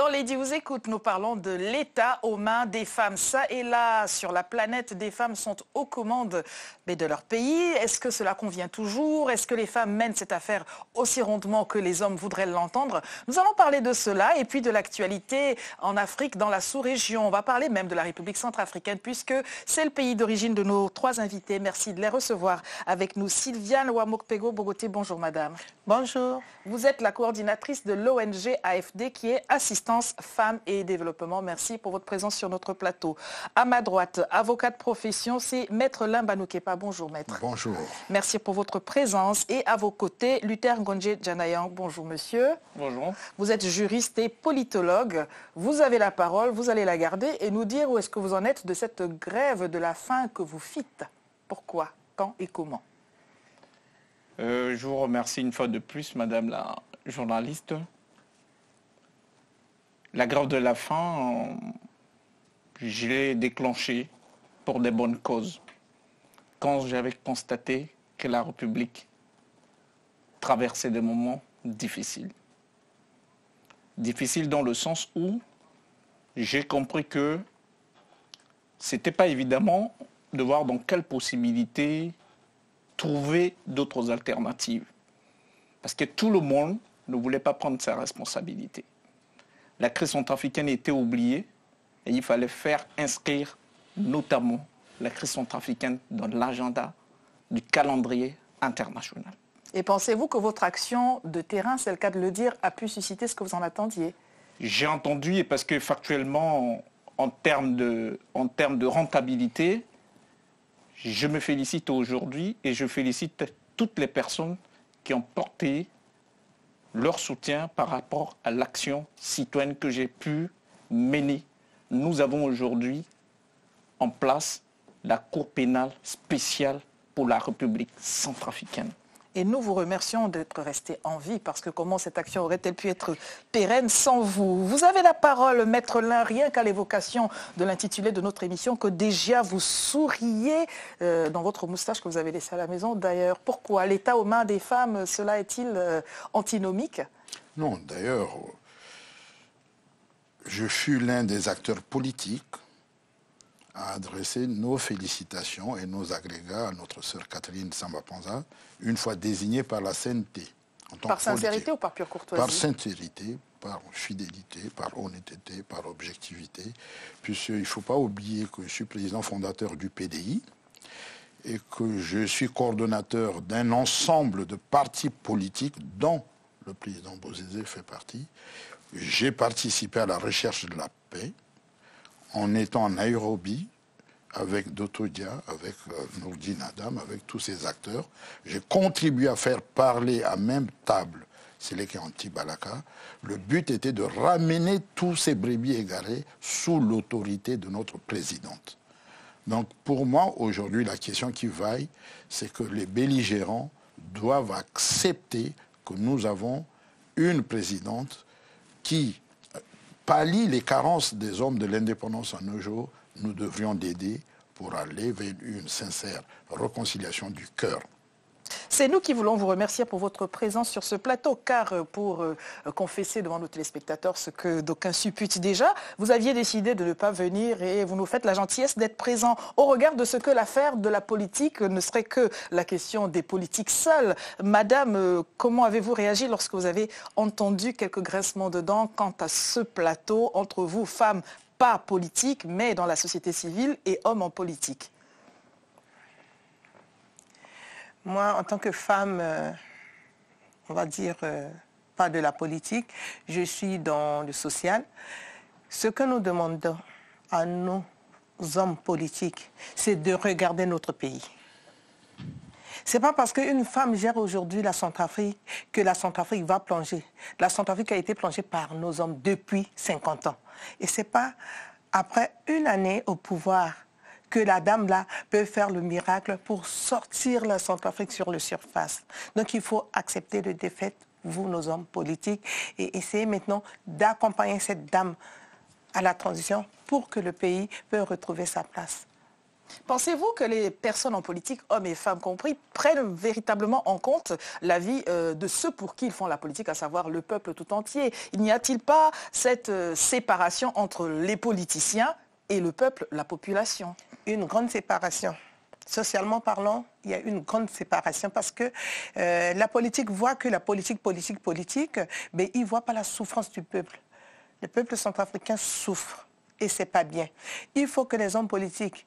Dans Lady vous écoute, nous parlons de l'État aux mains des femmes. Ça et là, sur la planète, des femmes sont aux commandes mais de leur pays. Est-ce que cela convient toujours Est-ce que les femmes mènent cette affaire aussi rondement que les hommes voudraient l'entendre Nous allons parler de cela et puis de l'actualité en Afrique, dans la sous-région. On va parler même de la République centrafricaine puisque c'est le pays d'origine de nos trois invités. Merci de les recevoir avec nous. Sylviane Ouamokpego Bogoté, bonjour madame. Bonjour. Vous êtes la coordinatrice de l'ONG AFD qui est assistante Femmes et Développement. Merci pour votre présence sur notre plateau. À ma droite, avocat de profession, c'est Maître Limbanoukepa. Bonjour Maître. Bonjour. Merci pour votre présence. Et à vos côtés, Luther Ngonje Djanayang. Bonjour Monsieur. Bonjour. Vous êtes juriste et politologue. Vous avez la parole, vous allez la garder et nous dire où est-ce que vous en êtes de cette grève de la faim que vous fitte. Pourquoi, quand et comment euh, je vous remercie une fois de plus, Madame la journaliste, la grève de la faim, je l'ai déclenchée pour des bonnes causes. Quand j'avais constaté que la République traversait des moments difficiles. Difficiles dans le sens où j'ai compris que ce n'était pas évidemment de voir dans quelles possibilités trouver d'autres alternatives. Parce que tout le monde ne voulait pas prendre sa responsabilité la crise centrafricaine était oubliée et il fallait faire inscrire notamment la crise centrafricaine dans l'agenda du calendrier international. Et pensez-vous que votre action de terrain, c'est le cas de le dire, a pu susciter ce que vous en attendiez J'ai entendu, et parce que factuellement, en termes de, en termes de rentabilité, je me félicite aujourd'hui et je félicite toutes les personnes qui ont porté leur soutien par rapport à l'action citoyenne que j'ai pu mener. Nous avons aujourd'hui en place la Cour pénale spéciale pour la République centrafricaine. Et nous vous remercions d'être resté en vie parce que comment cette action aurait-elle pu être pérenne sans vous Vous avez la parole, Maître Lin, rien qu'à l'évocation de l'intitulé de notre émission, que déjà vous souriez euh, dans votre moustache que vous avez laissée à la maison d'ailleurs. Pourquoi l'État aux mains des femmes, cela est-il euh, antinomique Non, d'ailleurs, je fus l'un des acteurs politiques à adresser nos félicitations et nos agrégats à notre sœur Catherine Samba-Panza, une fois désignée par la CNT. par sincérité ou par pure courtoisie Par sincérité, par fidélité, par honnêteté, par objectivité. Puisqu'il ne faut pas oublier que je suis président fondateur du PDI et que je suis coordonnateur d'un ensemble de partis politiques dont le président Bozizé fait partie. J'ai participé à la recherche de la paix en étant en Nairobi avec Dotodia, avec euh, Nourdin Adam, avec tous ces acteurs. J'ai contribué à faire parler à même table anti Balaka. Le but était de ramener tous ces brebis égarés sous l'autorité de notre présidente. Donc pour moi, aujourd'hui, la question qui vaille, c'est que les belligérants doivent accepter que nous avons une présidente qui pallie les carences des hommes de l'indépendance à nos jours, nous devrions l'aider pour aller vers une sincère réconciliation du cœur c'est nous qui voulons vous remercier pour votre présence sur ce plateau, car euh, pour euh, confesser devant nos téléspectateurs ce que d'aucuns supputent déjà, vous aviez décidé de ne pas venir et vous nous faites la gentillesse d'être présent au regard de ce que l'affaire de la politique ne serait que la question des politiques seules. Madame, euh, comment avez-vous réagi lorsque vous avez entendu quelques grincements de dents quant à ce plateau entre vous, femmes pas politiques, mais dans la société civile et hommes en politique moi, en tant que femme, euh, on va dire, euh, pas de la politique, je suis dans le social. Ce que nous demandons à nos hommes politiques, c'est de regarder notre pays. Ce n'est pas parce qu'une femme gère aujourd'hui la Centrafrique que la Centrafrique va plonger. La Centrafrique a été plongée par nos hommes depuis 50 ans. Et ce n'est pas après une année au pouvoir que la dame là peut faire le miracle pour sortir la Centrafrique sur la surface. Donc il faut accepter le défaite, vous, nos hommes politiques, et essayer maintenant d'accompagner cette dame à la transition pour que le pays peut retrouver sa place. Pensez-vous que les personnes en politique, hommes et femmes compris, prennent véritablement en compte la vie euh, de ceux pour qui ils font la politique, à savoir le peuple tout entier Il n'y a-t-il pas cette euh, séparation entre les politiciens et le peuple, la population une grande séparation. Socialement parlant, il y a une grande séparation parce que euh, la politique voit que la politique, politique, politique, mais il ne voit pas la souffrance du peuple. Le peuple centrafricain souffre et ce n'est pas bien. Il faut que les hommes politiques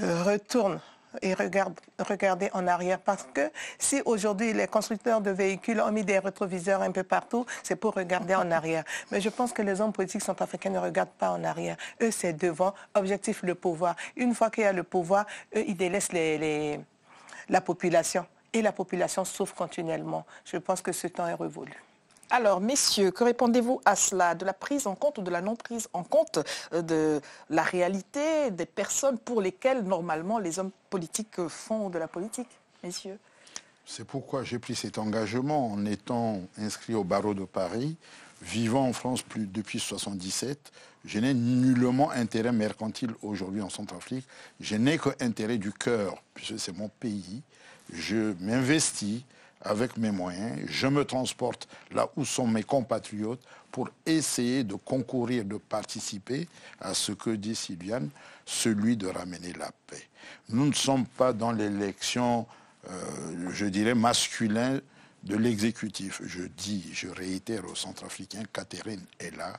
euh, retournent et regarde, regarder en arrière. Parce que si aujourd'hui les constructeurs de véhicules ont mis des rétroviseurs un peu partout, c'est pour regarder en arrière. Mais je pense que les hommes politiques centrafricains ne regardent pas en arrière. Eux, c'est devant. Objectif, le pouvoir. Une fois qu'il y a le pouvoir, eux, ils délaissent la population. Et la population souffre continuellement. Je pense que ce temps est révolu. Alors, messieurs, que répondez-vous à cela De la prise en compte ou de la non-prise en compte euh, de la réalité des personnes pour lesquelles, normalement, les hommes politiques euh, font de la politique, messieurs C'est pourquoi j'ai pris cet engagement en étant inscrit au barreau de Paris, vivant en France depuis 1977. Je n'ai nullement intérêt mercantile aujourd'hui en Centrafrique. Je n'ai que intérêt du cœur, puisque c'est mon pays. Je m'investis avec mes moyens, je me transporte là où sont mes compatriotes pour essayer de concourir, de participer à ce que dit Sylviane, celui de ramener la paix. Nous ne sommes pas dans l'élection, euh, je dirais, masculine de l'exécutif. Je dis, je réitère au africain, Catherine est là.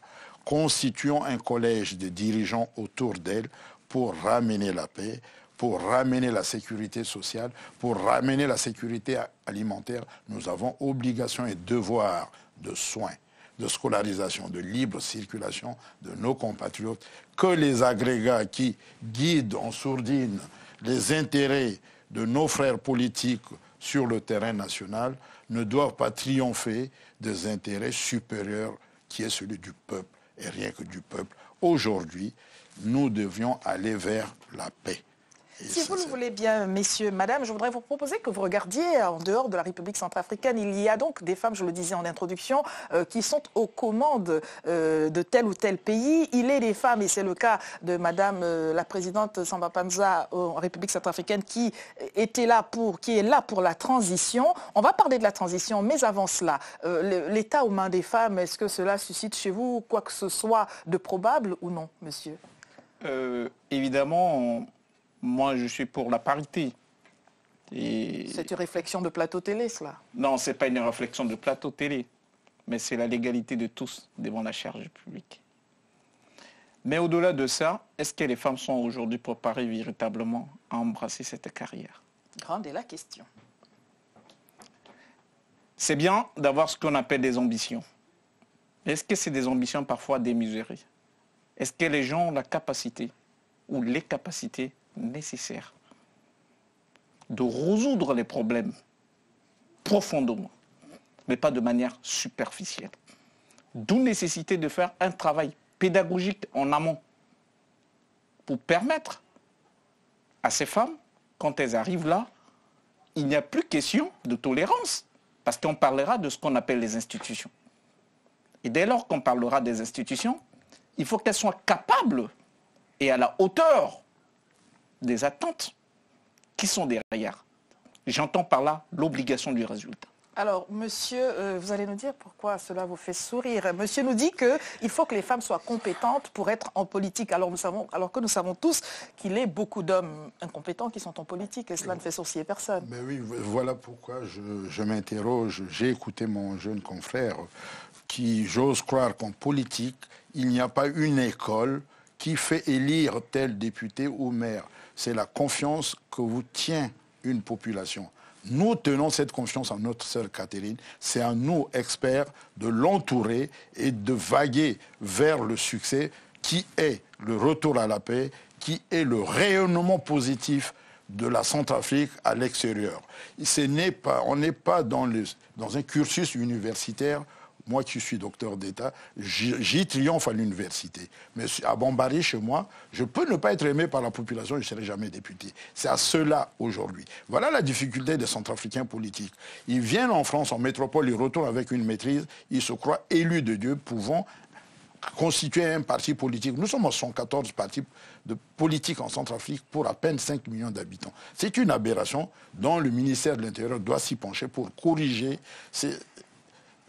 Constituons un collège de dirigeants autour d'elle pour ramener la paix, pour ramener la sécurité sociale, pour ramener la sécurité alimentaire, nous avons obligation et devoir de soins, de scolarisation, de libre circulation de nos compatriotes, que les agrégats qui guident en sourdine les intérêts de nos frères politiques sur le terrain national ne doivent pas triompher des intérêts supérieurs qui est celui du peuple et rien que du peuple. Aujourd'hui, nous devions aller vers la paix. Si vous le voulez bien, messieurs, madame, je voudrais vous proposer que vous regardiez en dehors de la République centrafricaine. Il y a donc des femmes, je le disais en introduction, euh, qui sont aux commandes euh, de tel ou tel pays. Il est des femmes, et c'est le cas de madame euh, la présidente Samba Panza en République centrafricaine, qui, était là pour, qui est là pour la transition. On va parler de la transition, mais avant cela, l'État aux mains des femmes, est-ce que cela suscite chez vous quoi que ce soit de probable ou non, monsieur Évidemment, moi, je suis pour la parité. C'est une réflexion de plateau télé, cela Non, ce n'est pas une réflexion de plateau télé, mais c'est la légalité de tous devant la charge publique. Mais au-delà de ça, est-ce que les femmes sont aujourd'hui préparées véritablement à embrasser cette carrière Grande est la question. C'est bien d'avoir ce qu'on appelle des ambitions. Mais est-ce que c'est des ambitions parfois démesurées Est-ce que les gens ont la capacité ou les capacités nécessaire de résoudre les problèmes profondément, mais pas de manière superficielle. D'où nécessité de faire un travail pédagogique en amont pour permettre à ces femmes, quand elles arrivent là, il n'y a plus question de tolérance, parce qu'on parlera de ce qu'on appelle les institutions. Et dès lors qu'on parlera des institutions, il faut qu'elles soient capables et à la hauteur des attentes qui sont derrière. J'entends par là l'obligation du résultat. Alors, monsieur, euh, vous allez nous dire pourquoi cela vous fait sourire. Monsieur nous dit qu'il faut que les femmes soient compétentes pour être en politique, alors, nous savons, alors que nous savons tous qu'il est beaucoup d'hommes incompétents qui sont en politique, et cela ne fait sourcier personne. Mais oui, voilà pourquoi je m'interroge. J'ai écouté mon jeune confrère qui, j'ose croire qu'en politique, il n'y a pas une école qui fait élire tel député ou maire c'est la confiance que vous tient une population. Nous tenons cette confiance en notre sœur Catherine. C'est à nous, experts, de l'entourer et de vaguer vers le succès qui est le retour à la paix, qui est le rayonnement positif de la Centrafrique à l'extérieur. on n'est pas dans, dans un cursus universitaire moi qui suis docteur d'État, j'y triomphe à l'université. Mais à Bombari, chez moi, je peux ne pas être aimé par la population, je ne serai jamais député. C'est à cela aujourd'hui. Voilà la difficulté des Centrafricains politiques. Ils viennent en France, en métropole, ils retournent avec une maîtrise, ils se croient élus de Dieu, pouvant constituer un parti politique. Nous sommes en 114 partis de politique en Centrafrique pour à peine 5 millions d'habitants. C'est une aberration dont le ministère de l'Intérieur doit s'y pencher pour corriger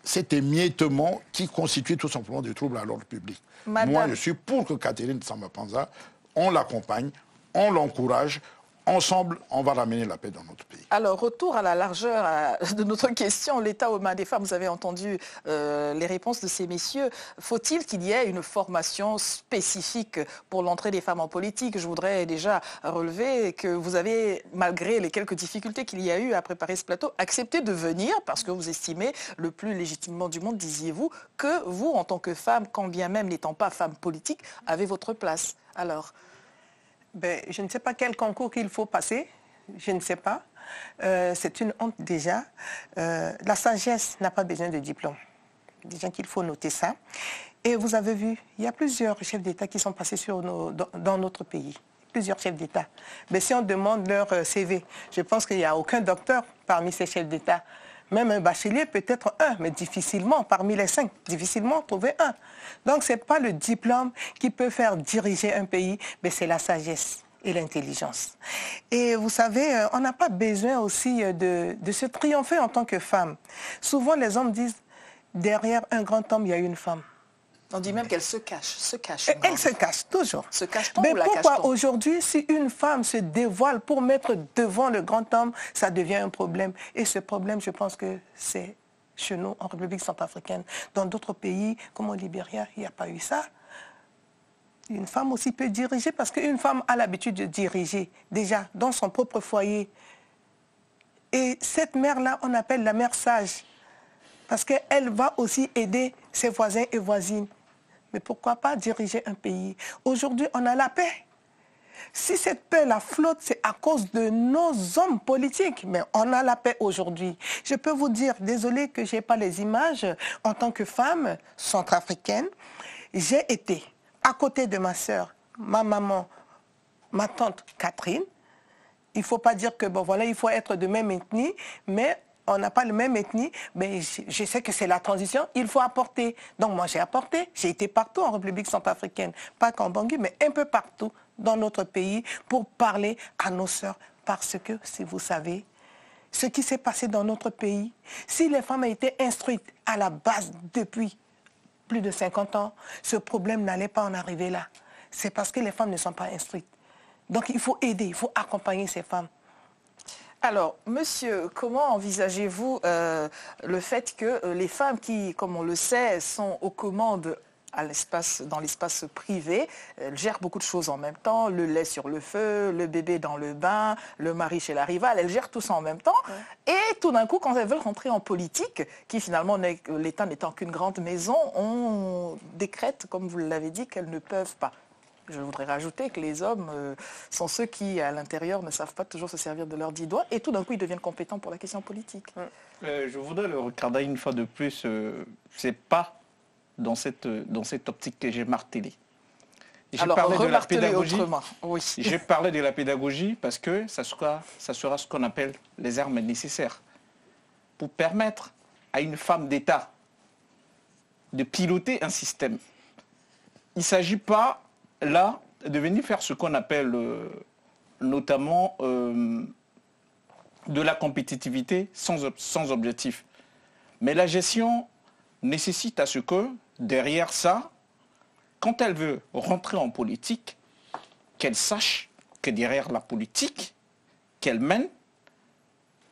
c'était émiettement qui constituait tout simplement des troubles à l'ordre public. Moi, je suis pour que Catherine Samapanza, on l'accompagne, on l'encourage, Ensemble, on va ramener la paix dans notre pays. Alors, retour à la largeur euh, de notre question, l'État aux mains des femmes. Vous avez entendu euh, les réponses de ces messieurs. Faut-il qu'il y ait une formation spécifique pour l'entrée des femmes en politique Je voudrais déjà relever que vous avez, malgré les quelques difficultés qu'il y a eu à préparer ce plateau, accepté de venir parce que vous estimez le plus légitimement du monde, disiez-vous, que vous, en tant que femme, quand bien même n'étant pas femme politique, avez votre place. Alors ben, je ne sais pas quel concours qu'il faut passer, je ne sais pas. Euh, c'est une honte déjà. Euh, la sagesse n'a pas besoin de diplôme. Déjà qu'il faut noter ça. Et vous avez vu, il y a plusieurs chefs d'État qui sont passés dans notre pays plusieurs chefs d'État. Mais si on demande leur euh, CV, je pense qu'il n'y a aucun docteur parmi ces chefs d'État même un bachelier, peut-être un, mais difficilement, parmi les cinq, difficilement trouver un. Donc, ce n'est pas le diplôme qui peut faire diriger un pays, mais c'est la sagesse et l'intelligence. Et vous savez, euh, on n'a pas besoin aussi euh, de, de, se triompher en tant que femme. Souvent, les hommes disent, derrière un grand homme, il y a une femme. On dit même qu'elle se cache, se cache. Elle se cache toujours. Se cache Mais pourquoi aujourd'hui, si une femme se dévoile pour mettre devant le grand homme, ça devient un problème Et ce problème, je pense que c'est chez nous, en République centrafricaine. Dans d'autres pays, comme au Libéria, il n'y a pas eu ça. Une femme aussi peut diriger, parce qu'une femme a l'habitude de diriger, déjà, dans son propre foyer. Et cette mère-là, on appelle la mère sage, parce qu'elle va aussi aider ses voisins et voisines. Mais pourquoi pas diriger un pays Aujourd'hui, on a la paix. Si cette paix, la flotte, c'est à cause de nos hommes politiques, mais on a la paix aujourd'hui. Je peux vous dire, désolé que je n'ai pas les images, en tant que femme centrafricaine, j'ai été à côté de ma soeur, ma maman, ma tante Catherine. Il ne faut pas dire que, bon voilà, il faut être de même ethnie, mais on n'a pas le même ethnie, mais je, sais que c'est la transition, il faut apporter. Donc moi j'ai apporté, j'ai été partout en République centrafricaine, pas qu'en Bangui, mais un peu partout dans notre pays pour parler à nos sœurs. Parce que, si vous savez, ce qui s'est passé dans notre pays, si les femmes étaient instruites à la base depuis plus de 50 ans, ce problème n'allait pas en arriver là. C'est parce que les femmes ne sont pas instruites. Donc il faut aider, il faut accompagner ces femmes. Alors, monsieur, comment envisagez-vous euh, le fait que euh, les femmes qui, comme on le sait, sont aux commandes dans l'espace privé, elles gèrent beaucoup de choses en même temps, le lait sur le feu, le bébé dans le bain, le mari chez la rivale, elles gèrent tout ça en même temps. Et tout d'un coup, quand elles veulent rentrer en politique, qui finalement, l'État n'étant qu'une grande maison, on décrète, comme vous l'avez dit, qu'elles ne peuvent pas. Je voudrais rajouter que les hommes euh, sont ceux qui, à l'intérieur, ne savent pas toujours se servir de leurs dix doigts et tout d'un coup, ils deviennent compétents pour la question politique. Mm. Euh, je voudrais le regarder une fois de plus. Ce euh, c'est pas dans cette, dans cette optique que j'ai martelé. J'ai parlé de la pédagogie. de la pédagogie parce que ça ça sera ce qu'on appelle les armes nécessaires pour permettre à une femme d'État de piloter un système. Il ne s'agit pas là, de venir faire ce qu'on appelle euh, notamment euh, de la compétitivité sans objectif. Mais la gestion nécessite à ce que, derrière ça, quand elle veut rentrer en politique, qu'elle sache que derrière la politique qu'elle mène,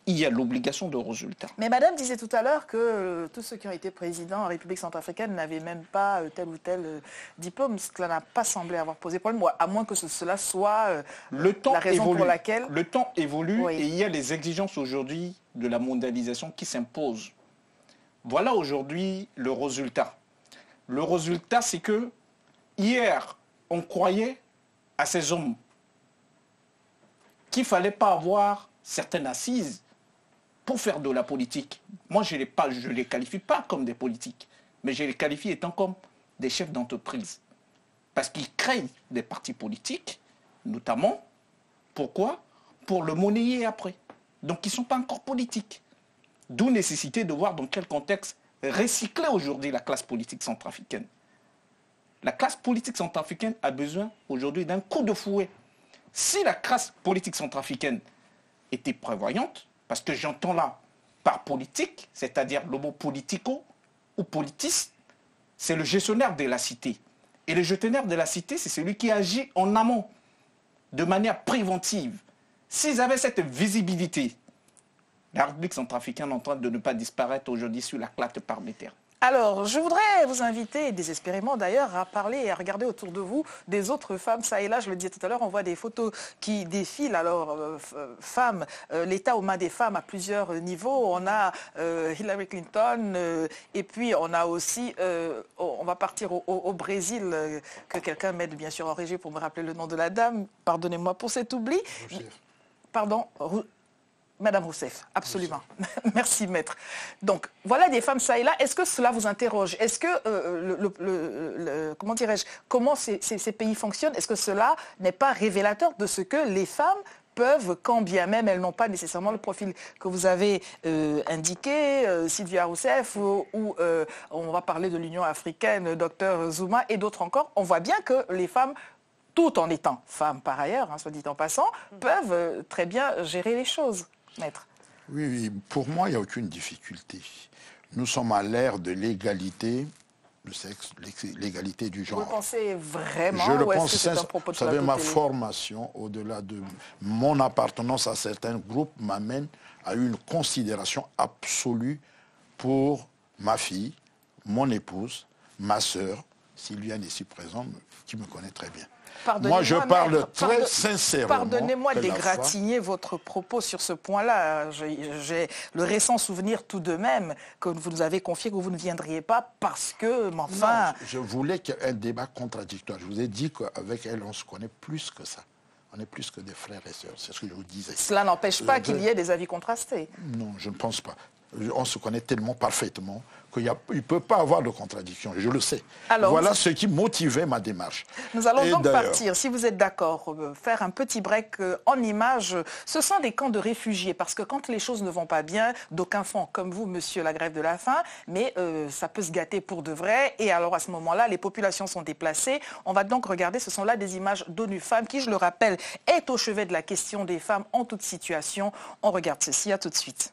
il y a l'obligation de résultat. Mais Madame disait tout à l'heure que euh, tous ceux qui ont été présidents en République centrafricaine n'avaient même pas euh, tel ou tel euh, diplôme. Cela n'a pas semblé avoir posé problème, à moins que cela soit le temps la raison pour laquelle... Le temps évolue et il y a les exigences aujourd'hui de la mondialisation qui s'imposent. Voilà aujourd'hui le résultat. Le résultat, c'est que hier, on croyait à ces hommes qu'il ne fallait pas avoir certaines assises pour faire de la politique. Moi, je ne les qualifie pas comme des politiques, mais je les qualifie étant comme des chefs d'entreprise. Parce qu'ils créent des partis politiques, notamment, pourquoi Pour le monnayer après. Donc ils ne sont pas encore politiques. D'où nécessité de voir dans quel contexte recycler aujourd'hui la classe politique centrafricaine. La classe politique centrafricaine a besoin aujourd'hui d'un coup de fouet. Si la classe politique centrafricaine était prévoyante, parce que j'entends là, par politique, c'est-à-dire le mot politico ou politiste, c'est le gestionnaire de la cité. Et le gestionnaire de la cité, c'est celui qui agit en amont, de manière préventive. S'ils avaient cette visibilité, la République centrafricaine est en train de ne pas disparaître aujourd'hui sur la claque par terre. Alors, je voudrais vous inviter, désespérément d'ailleurs, à parler et à regarder autour de vous des autres femmes. Ça et là, je le disais tout à l'heure, on voit des photos qui défilent. Alors, euh, euh, femmes, euh, l'État aux mains des femmes à plusieurs niveaux. On a Hillary Clinton et puis on a aussi, on va partir au, au Brésil, que quelqu'un m'aide bien sûr en régie pour me rappeler le nom de la dame. Pardonnez-moi pour cet oubli. Pardon. Madame Rousseff, absolument. Merci. maître. Donc, voilà des femmes ça et là. Est-ce que cela vous interroge Est-ce que, euh, le, comment dirais-je, comment ces, pays fonctionnent Est-ce que cela n'est pas révélateur de ce que les femmes peuvent, quand bien même elles n'ont pas nécessairement le profil que vous avez euh, indiqué, euh, Sylvia Rousseff, ou, on va parler de l'Union africaine, docteur Zuma et d'autres encore, on voit bien que les femmes tout en étant femmes par ailleurs, hein, soit dit en passant, mm. peuvent très bien gérer les choses maître Oui, pour moi, il n'y a aucune difficulté. Nous sommes à l'ère de l'égalité le sexe, l'égalité du genre. Vous pensez vraiment Je le pense, que propos de vous savez, ma formation, au-delà de mon appartenance à certains groupes, m'amène à une considération absolue pour ma fille, mon épouse, ma sœur, Sylviane ici présente, qui me connaît très bien. Moi, je parle très sincèrement. Pardonnez-moi d'égratigner votre propos sur ce point-là. J'ai le récent souvenir tout de même que vous nous avez confié que vous ne viendriez pas parce que, enfin... je voulais qu'il y ait un débat contradictoire. Je vous ai dit qu'avec elle, on se connaît plus que ça. On est plus que des frères et sœurs, c'est ce que je vous disais. Cela n'empêche pas euh, qu'il y ait des avis contrastés. Non, je ne pense pas on se connaît tellement parfaitement qu'il ne peut pas avoir de contradiction, je le sais. voilà ce qui motivait ma démarche. Nous allons donc partir, si vous êtes d'accord, euh, faire un petit break euh, en images. Ce sont des camps de réfugiés, parce que quand les choses ne vont pas bien, d'aucun font, comme vous, monsieur, la grève de la faim, mais euh, ça peut se gâter pour de vrai. Et alors, à ce moment-là, les populations sont déplacées. On va donc regarder, ce sont là des images d'ONU Femmes, qui, je le rappelle, est au chevet de la question des femmes en toute situation. On regarde ceci, à tout de suite.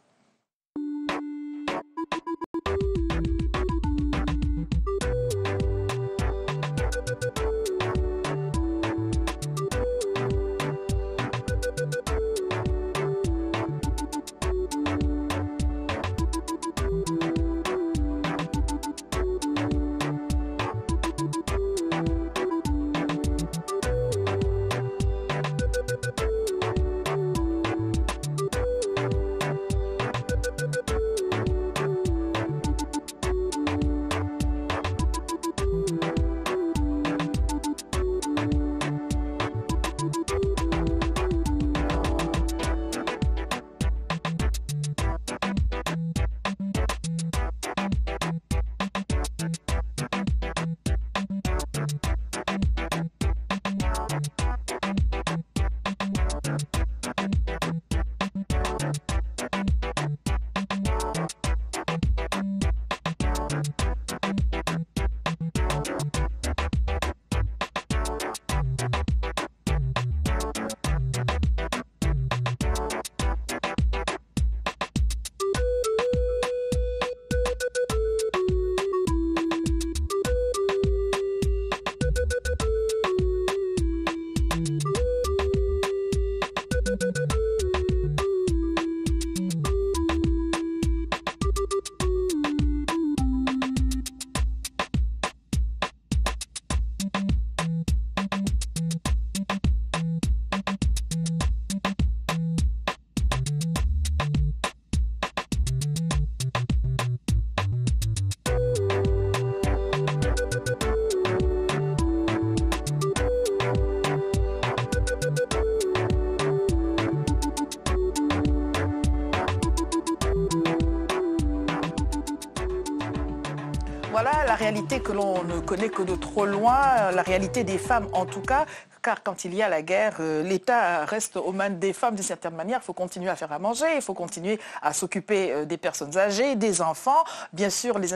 que l'on ne connaît que de trop loin, euh, la réalité des femmes en tout cas, car quand il y a la guerre, euh, l'État reste aux mains des femmes d'une certaine manière. Il faut continuer à faire à manger, il faut continuer à s'occuper euh, des personnes âgées, des enfants. Bien sûr, les,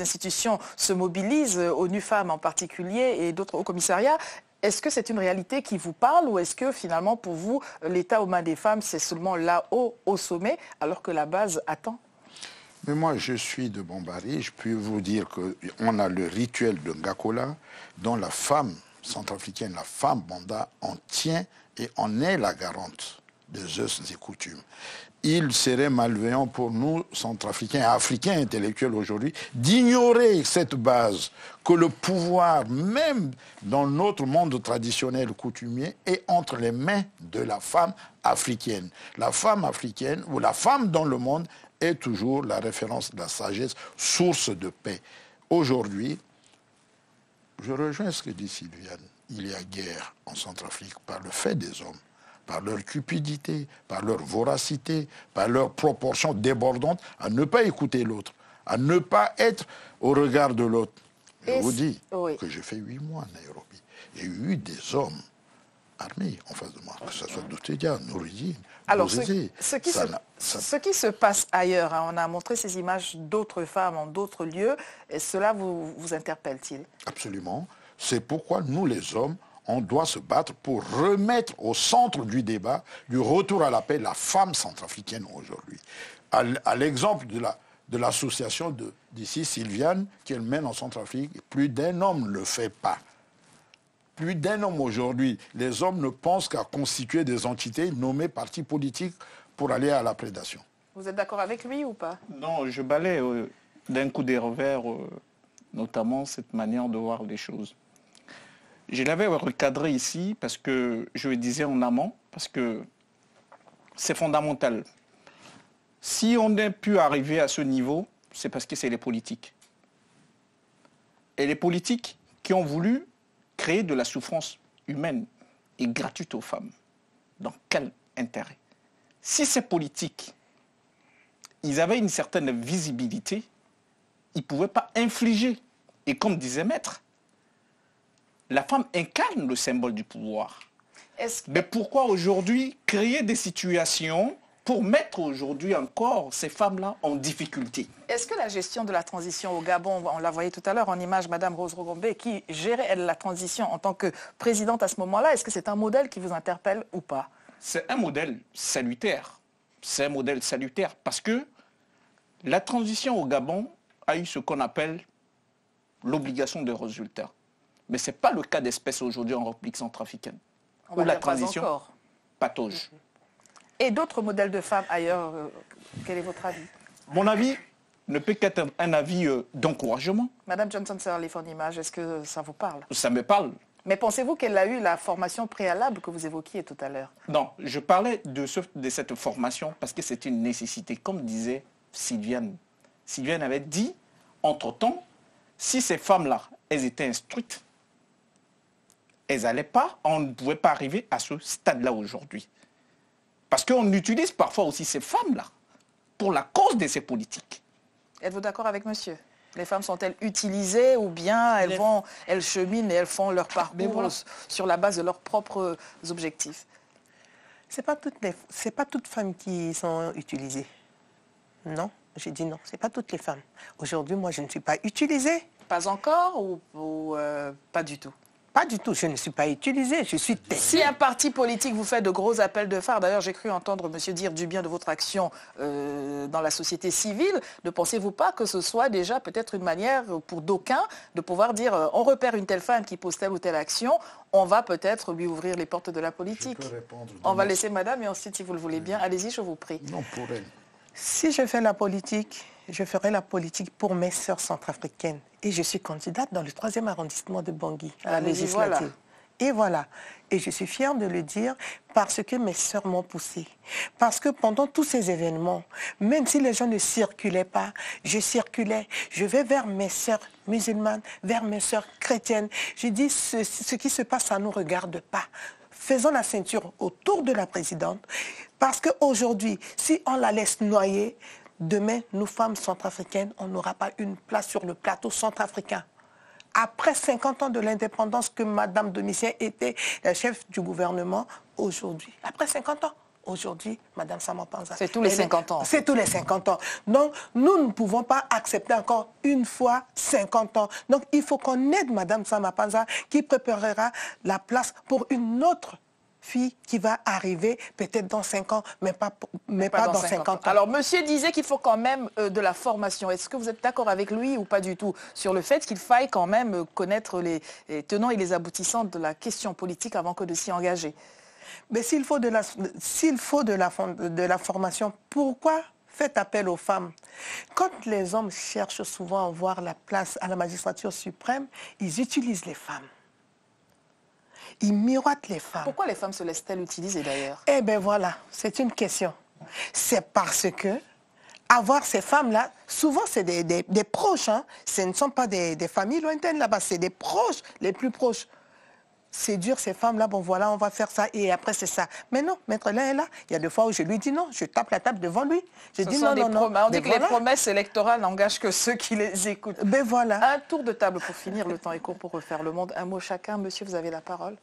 institutions se mobilisent, ONU Femmes en particulier et d'autres hauts commissariats. Est-ce que c'est une réalité qui vous parle ou est-ce que finalement pour vous, l'État aux mains des femmes, c'est seulement là-haut, au sommet, alors que la base attend mais moi, je suis de Bombari, je peux vous dire qu'on a le rituel de Ngakola, dont la femme centrafricaine, la femme Banda, en tient et en est la garante de Zeus et coutumes. Il serait malveillant pour nous, centrafricains, africains intellectuels aujourd'hui, d'ignorer cette base que le pouvoir, même dans notre monde traditionnel coutumier, est entre les mains de la femme africaine. La femme africaine ou la femme dans le monde est toujours la référence de la sagesse, source de paix. Aujourd'hui, je rejoins ce que dit Sylviane. Il y a guerre en Centrafrique par le fait des hommes, par leur cupidité, par leur voracité, par leur proportion débordante à ne pas écouter l'autre, à ne pas être au regard de l'autre. Je vous dis que j'ai fait huit mois à Nairobi. J'ai eu des hommes en face de moi, que ce soit Alors, ce, qui se, passe ailleurs, hein, on a montré ces images d'autres femmes en d'autres lieux, et cela vous, interpelle-t-il Absolument. C'est pourquoi nous, les hommes, on doit se battre pour remettre au centre du débat, du retour à la paix, la femme centrafricaine aujourd'hui. À l'exemple de la, de l'association d'ici, Sylviane, qu'elle mène en Centrafrique. Plus d'un homme ne le fait pas plus d'un homme aujourd'hui. Les hommes ne pensent qu'à constituer des entités nommées partis politiques pour aller à la prédation. Vous êtes d'accord avec lui ou pas Non, je balais euh, d'un coup des revers, euh, notamment cette manière de voir les choses. Je l'avais recadré ici parce que je le disais en amont, parce que c'est fondamental. Si on a pu arriver à ce niveau, c'est parce que c'est les politiques. Et les politiques qui ont voulu créer de la souffrance humaine et gratuite aux femmes, dans quel intérêt Si ces politiques, ils avaient une certaine visibilité, ils ne pouvaient pas infliger. Et comme disait Maître, la femme incarne le symbole du pouvoir. Mais pourquoi aujourd'hui créer des situations pour mettre aujourd'hui encore ces femmes-là en difficulté. Est-ce que la gestion de la transition au Gabon, on la voyait tout à l'heure en image, Madame Rose Rogombe, qui gérait elle, la transition en tant que présidente à ce moment-là, est-ce que c'est un modèle qui vous interpelle ou pas C'est un modèle salutaire. C'est un modèle salutaire parce que la transition au Gabon a eu ce qu'on appelle l'obligation de résultat. Mais ce n'est pas le cas d'espèce aujourd'hui en République centrafricaine. où la transition patauge. Mhm et d'autres modèles de femmes ailleurs. Euh, quel est votre avis Mon avis ne peut qu'être un avis euh, d'encouragement. Madame Johnson les en d'image, est-ce que ça vous parle Ça me parle. Mais pensez-vous qu'elle a eu la formation préalable que vous évoquiez tout à l'heure Non, je parlais de, de cette formation parce que c'est une nécessité. Comme disait Sylviane, Sylviane avait dit, entre-temps, si ces femmes-là, elles étaient instruites, elles n'allaient pas, on ne pouvait pas arriver à ce stade-là aujourd'hui. Parce qu'on utilise parfois aussi ces femmes-là pour la cause de ces politiques. Êtes-vous d'accord avec monsieur les femmes sont-elles utilisées ou bien elles, elles cheminent et elles font leur ah, parcours sur la base de leurs propres objectifs Ce n'est pas, toutes les, pas toutes femmes qui sont utilisées. Non, j'ai dit non, ce n'est pas toutes les femmes. Aujourd'hui, moi, je ne suis pas utilisée. Pas encore ou, euh, pas du tout pas du tout, je ne suis pas utilisé, je suis testée. Si un parti politique vous fait de gros appels de phare, d'ailleurs j'ai cru entendre monsieur dire du bien de votre action euh, dans la société civile, ne pensez-vous pas que ce soit déjà peut-être une manière pour d'aucuns de pouvoir dire euh, on repère une telle femme qui pose telle ou telle action, on va peut-être lui ouvrir les portes de la politique On va laisser madame et ensuite si vous le voulez bien, allez-y je vous prie. Non pour elle. Si je fais la politique, je ferai la politique pour mes sœurs centrafricaines. Et je suis candidate dans le troisième arrondissement de Bangui, à la ah, législative. Et voilà. Et je suis fière de le dire parce que mes sœurs m'ont poussée. Parce que pendant tous ces événements, même si les gens ne circulaient pas, je circulais. Je vais vers mes sœurs musulmanes, vers mes sœurs chrétiennes. Je dis, ce, ce qui se passe, ça ne nous regarde pas. Faisons la ceinture autour de la présidente. Parce qu'aujourd'hui, si on la laisse noyer, Demain, nous, femmes centrafricaines, on n'aura pas une place sur le plateau centrafricain. Après 50 ans de l'indépendance que Madame Domitien était la chef du gouvernement, aujourd'hui, après 50 ans, aujourd'hui, Madame Samapanza. C'est tous les 50 ans. C'est tous les 50 ans. Donc, nous ne pouvons pas accepter encore une fois 50 ans. Donc, il faut qu'on aide Madame Samapanza qui préparera la place pour une autre fille qui va arriver peut-être dans 5 ans, mais pas, mais pas, dans, 50, ans. Alors, monsieur disait qu'il faut quand même euh, de la formation. Est-ce que vous êtes d'accord avec lui ou pas du tout sur le fait qu'il faille quand même euh, connaître les, tenants et les aboutissants de la question politique avant que de s'y engager Mais s'il faut, de la, s'il faut de, la, de la formation, pourquoi faites appel aux femmes. Quand les hommes cherchent souvent à avoir la place à la magistrature suprême, ils utilisent les femmes il miroite les femmes. Pourquoi les femmes se laissent-elles utiliser d'ailleurs Eh bien voilà, c'est une question. C'est parce que avoir ces femmes-là, souvent c'est des, des, proches, hein. ce ne sont pas des, familles lointaines là-bas, c'est des proches, les plus proches. C'est dur ces femmes-là, bon voilà, on va faire ça et après c'est ça. Mais non, maître là est là. Il y a des fois où je lui dis non, je tape la table devant lui. Je dis non, non, non. On dit que les promesses électorales n'engagent que ceux qui les écoutent. Ben voilà. Un tour de table pour finir, le temps est court pour refaire le monde. Un mot chacun, monsieur, vous avez la parole.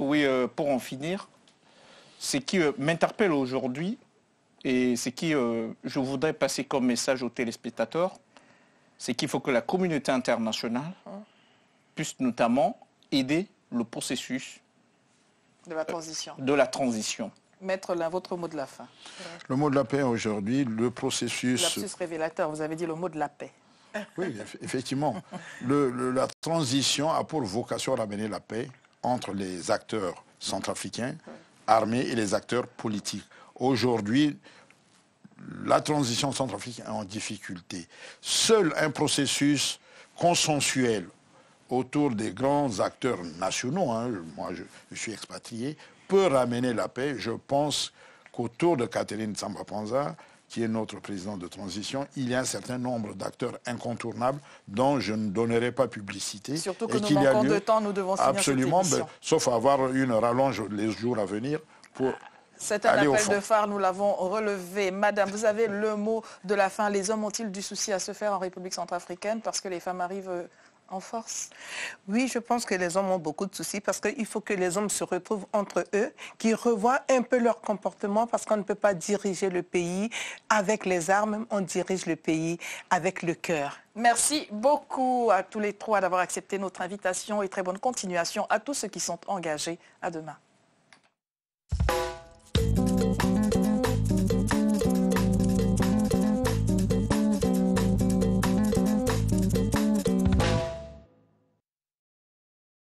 Oui, euh, pour en finir, ce qui euh, m'interpelle aujourd'hui et ce qui euh, je voudrais passer comme message aux téléspectateurs, c'est qu'il faut que la communauté internationale puisse notamment aider le processus de la transition. De Maître, là, votre mot de la fin. Le mot de la paix aujourd'hui, le processus... Lapsus révélateur, vous avez dit le mot de la paix. Oui, effectivement. la transition a pour vocation d'amener la paix entre les acteurs centrafricains armés et les acteurs politiques. Aujourd'hui, la transition centrafricaine est en difficulté. Seul un processus consensuel autour des grands acteurs nationaux, hein, moi je, suis expatrié, peut ramener la paix. Je pense qu'autour de Catherine samba qui est notre président de transition, il y a un certain nombre d'acteurs incontournables dont je ne donnerai pas publicité. Surtout que nous manquons de temps, nous devons signer Absolument, ben, sauf avoir une rallonge les jours à venir pour c'est un appel de phare, nous l'avons relevé. Madame, vous avez le mot de la fin. Les hommes ont-ils du souci à se faire en République centrafricaine parce que les femmes arrivent en force Oui, je pense que les hommes ont beaucoup de soucis parce qu'il faut que les hommes se retrouvent entre eux, qu'ils revoient un peu leur comportement parce qu'on ne peut pas diriger le pays avec les armes, on dirige le pays avec le cœur. Merci beaucoup à tous les trois d'avoir accepté notre invitation et très bonne continuation à tous ceux qui sont engagés. À demain.